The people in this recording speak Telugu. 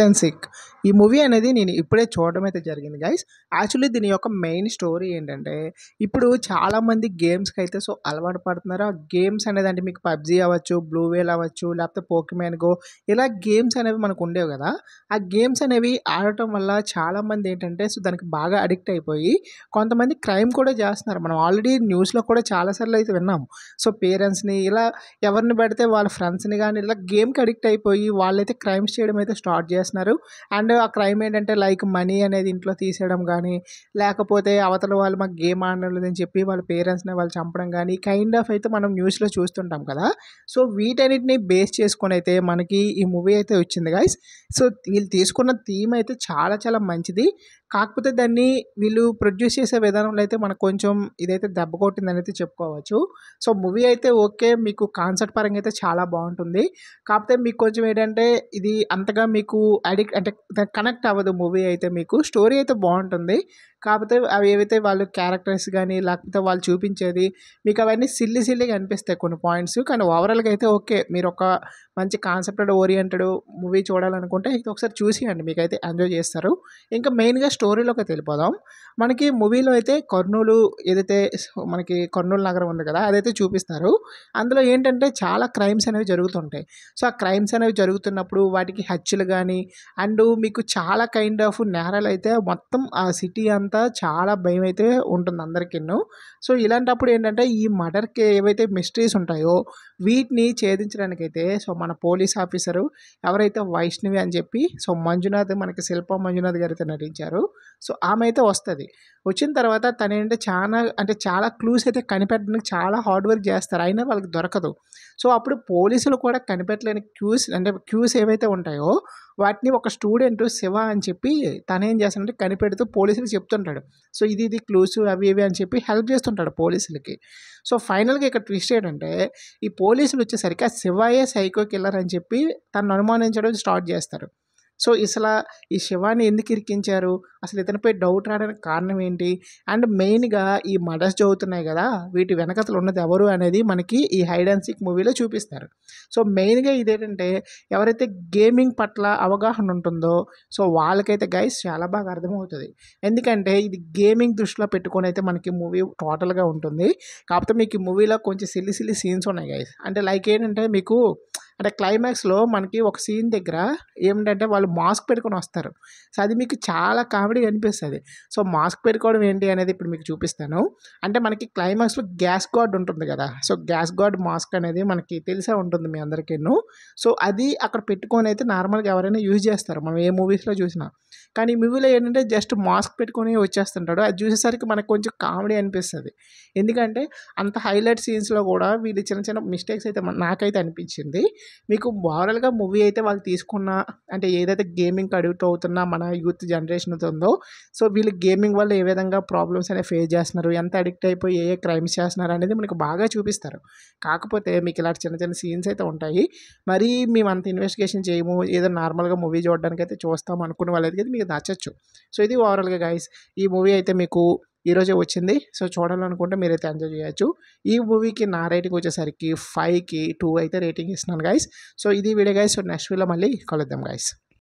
హైడ్ సిక్ ఈ మూవీ అనేది నేను ఇప్పుడే చూడడం అయితే జరిగింది గైస్ యాక్చువల్లీ దీని యొక్క మెయిన్ స్టోరీ ఏంటంటే ఇప్పుడు చాలామంది గేమ్స్కి అయితే సో అలవాటు పడుతున్నారు ఆ గేమ్స్ అనేది అంటే మీకు పబ్జీ అవ్వచ్చు బ్లూ వేల్ అవ్వచ్చు లేకపోతే పోకిమెన్ గో ఇలా గేమ్స్ అనేవి మనకు ఉండేవి కదా ఆ గేమ్స్ అనేవి ఆడటం వల్ల చాలామంది ఏంటంటే సో దానికి బాగా అడిక్ట్ అయిపోయి కొంతమంది క్రైమ్ కూడా చేస్తున్నారు మనం ఆల్రెడీ న్యూస్లో కూడా చాలాసార్లు అయితే విన్నాము సో పేరెంట్స్ని ఇలా ఎవరిని పెడితే వాళ్ళ ఫ్రెండ్స్ని కానీ ఇలా గేమ్కి అడిక్ట్ అయిపోయి వాళ్ళైతే క్రైమ్స్ చేయడం అయితే స్టార్ట్ చేస్తారు చేస్తున్నారు అండ్ ఆ క్రైమ్ ఏంటంటే లైక్ మనీ అనేది ఇంట్లో తీసేయడం కానీ లేకపోతే అవతల వాళ్ళు మాకు గేమ్ ఆడలేదు అని చెప్పి వాళ్ళ పేరెంట్స్ని వాళ్ళు చంపడం కానీ కైండ్ ఆఫ్ అయితే మనం న్యూస్లో చూస్తుంటాం కదా సో వీటన్నిటిని బేస్ చేసుకొని అయితే మనకి ఈ మూవీ అయితే వచ్చింది గాయస్ సో వీళ్ళు తీసుకున్న థీమ్ అయితే చాలా చాలా మంచిది కాకపోతే దాన్ని వీళ్ళు ప్రొడ్యూస్ చేసే విధానంలో అయితే మనకు కొంచెం ఇదైతే దెబ్బ కొట్టిందని అయితే చెప్పుకోవచ్చు సో మూవీ అయితే ఓకే మీకు కాన్సెప్ట్ పరంగా అయితే చాలా బాగుంటుంది కాకపోతే మీకు కొంచెం ఏంటంటే ఇది అంతగా మీకు అడిక్ట్ అంటే కనెక్ట్ అవ్వదు మూవీ అయితే మీకు స్టోరీ అయితే బాగుంటుంది కాకపోతే అవి ఏవైతే వాళ్ళు క్యారెక్టర్స్ కానీ లేకపోతే వాళ్ళు చూపించేది మీకు అవన్నీ సిల్లి సిల్లిగా అనిపిస్తాయి కొన్ని పాయింట్స్ కానీ ఓవరాల్గా అయితే ఓకే మీరు ఒక మంచి కాన్సెప్టెడ్ ఓరియంటెడ్ మూవీ చూడాలనుకుంటే ఇది ఒకసారి మీకు మీకైతే ఎంజాయ్ చేస్తారు ఇంకా మెయిన్గా స్టోరీలోకి వెళ్ళిపోదాం మనకి మూవీలో అయితే కర్నూలు ఏదైతే మనకి కర్నూలు నగరం ఉంది కదా అదైతే చూపిస్తారు అందులో ఏంటంటే చాలా క్రైమ్స్ అనేవి జరుగుతుంటాయి సో ఆ క్రైమ్స్ అనేవి జరుగుతున్నప్పుడు వాటికి హత్యలు కానీ అండ్ మీకు చాలా కైండ్ ఆఫ్ నేరాలు అయితే మొత్తం ఆ సిటీ అంతా అంతా చాలా భయం అయితే ఉంటుంది అందరికీను సో ఇలాంటప్పుడు ఏంటంటే ఈ మర్డర్కి ఏవైతే మిస్టరీస్ ఉంటాయో వీటిని ఛేదించడానికైతే సో మన పోలీస్ ఆఫీసరు ఎవరైతే వైష్ణవి అని చెప్పి సో మంజునాథ్ మనకి శిల్ప మంజునాథ్ అయితే నటించారు సో ఆమె అయితే వస్తుంది వచ్చిన తర్వాత తను ఏంటంటే చాలా అంటే చాలా క్లూస్ అయితే కనిపెట్టడానికి చాలా హార్డ్ వర్క్ చేస్తారు అయినా వాళ్ళకి దొరకదు సో అప్పుడు పోలీసులు కూడా కనిపెట్టలేని క్యూస్ అంటే క్యూస్ ఏవైతే ఉంటాయో వాటిని ఒక స్టూడెంట్ శివ అని చెప్పి తనేం చేస్తానంటే కనిపెడుతూ పోలీసులు చెప్తుంటాడు సో ఇది ఇది క్లూస్ అవి ఇవి అని చెప్పి హెల్ప్ చేస్తుంటాడు పోలీసులకి సో ఫైనల్గా ఇక్కడ ట్విస్ట్ ఏంటంటే ఈ పోలీసులు వచ్చేసరికి ఆ శివాయే సైకో కిల్లర్ అని చెప్పి తను అనుమానించడం స్టార్ట్ చేస్తారు సో ఇసలా ఈ శివాన్ని ఎందుకు ఇరికించారు అసలు ఇతనిపై డౌట్ రావడానికి కారణం ఏంటి అండ్ మెయిన్గా ఈ మర్డర్స్ జరుగుతున్నాయి కదా వీటి వెనకతలు ఉన్నది ఎవరు అనేది మనకి ఈ హైడ్ అండ్ సిక్ మూవీలో చూపిస్తారు సో మెయిన్గా ఇదేంటంటే ఎవరైతే గేమింగ్ పట్ల అవగాహన ఉంటుందో సో వాళ్ళకైతే గైస్ చాలా బాగా అర్థమవుతుంది ఎందుకంటే ఇది గేమింగ్ దృష్టిలో పెట్టుకొని అయితే మనకి మూవీ టోటల్గా ఉంటుంది కాకపోతే మీకు ఈ మూవీలో కొంచెం సిల్లి సిల్లి సీన్స్ ఉన్నాయి గైస్ అంటే లైక్ ఏంటంటే మీకు అంటే క్లైమాక్స్లో మనకి ఒక సీన్ దగ్గర ఏమిటంటే వాళ్ళు మాస్క్ పెట్టుకొని వస్తారు సో అది మీకు చాలా కామెడీ అనిపిస్తుంది సో మాస్క్ పెట్టుకోవడం ఏంటి అనేది ఇప్పుడు మీకు చూపిస్తాను అంటే మనకి క్లైమాక్స్లో గ్యాస్ గార్డ్ ఉంటుంది కదా సో గ్యాస్ గార్డ్ మాస్క్ అనేది మనకి తెలిసే ఉంటుంది మీ అందరికీను సో అది అక్కడ పెట్టుకొని అయితే నార్మల్గా ఎవరైనా యూజ్ చేస్తారు మనం ఏ మూవీస్లో చూసినా కానీ ఈ మూవీలో ఏంటంటే జస్ట్ మాస్క్ పెట్టుకొని వచ్చేస్తుంటాడు అది చూసేసరికి మనకు కొంచెం కామెడీ అనిపిస్తుంది ఎందుకంటే అంత హైలైట్ సీన్స్లో కూడా వీళ్ళు చిన్న చిన్న మిస్టేక్స్ అయితే నాకైతే అనిపించింది మీకు ఓవరాల్గా మూవీ అయితే వాళ్ళు తీసుకున్న అంటే ఏదైతే గేమింగ్ అడిక్ట్ అవుతున్నా మన యూత్ జనరేషన్ ఉందో సో వీళ్ళు గేమింగ్ వల్ల ఏ విధంగా ప్రాబ్లమ్స్ అనేవి ఫేస్ చేస్తున్నారు ఎంత అడిక్ట్ అయిపోయి ఏ ఏ క్రైమ్స్ చేస్తున్నారు అనేది మనకు బాగా చూపిస్తారు కాకపోతే మీకు ఇలాంటి చిన్న చిన్న సీన్స్ అయితే ఉంటాయి మరి మేము అంత ఇన్వెస్టిగేషన్ చేయము ఏదో నార్మల్గా మూవీ చూడడానికి అయితే చూస్తాం అనుకునే అయితే మీకు నచ్చచ్చు సో ఇది ఓవరాల్గా గైస్ ఈ మూవీ అయితే మీకు ఈరోజే వచ్చింది సో చూడాలనుకుంటే మీరైతే ఎంజాయ్ చేయొచ్చు ఈ మూవీకి నా రేటింగ్ వచ్చేసరికి ఫైవ్కి టూ అయితే రేటింగ్ ఇస్తున్నాను గైస్ సో ఇది వీడియో గైస్ నెక్స్ట్ వీడియో మళ్ళీ కలుద్దాం గైస్